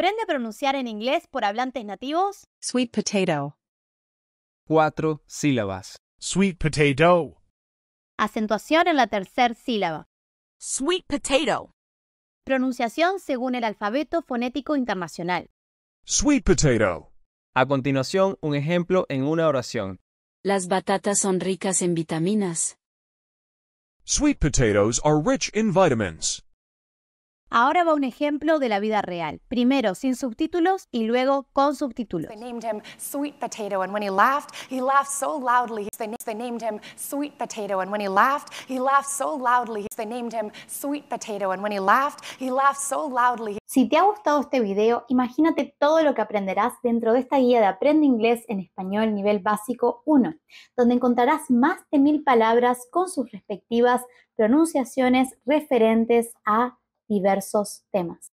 Aprende a pronunciar en inglés por hablantes nativos. Sweet potato. Cuatro sílabas. Sweet potato. Acentuación en la tercera sílaba. Sweet potato. Pronunciación según el alfabeto fonético internacional. Sweet potato. A continuación, un ejemplo en una oración. Las batatas son ricas en vitaminas. Sweet potatoes are rich in vitamins. Ahora va un ejemplo de la vida real, primero sin subtítulos y luego con subtítulos. he named him Sweet Potato and when he laughed, he laughed so loudly. They named him Sweet Potato and when he laughed, he laughed so loudly. Si te ha gustado este video, imagínate todo lo que aprenderás dentro de esta guía de Aprende Inglés en Español Nivel Básico 1, donde encontrarás más de mil palabras con sus respectivas pronunciaciones referentes a diversos temas.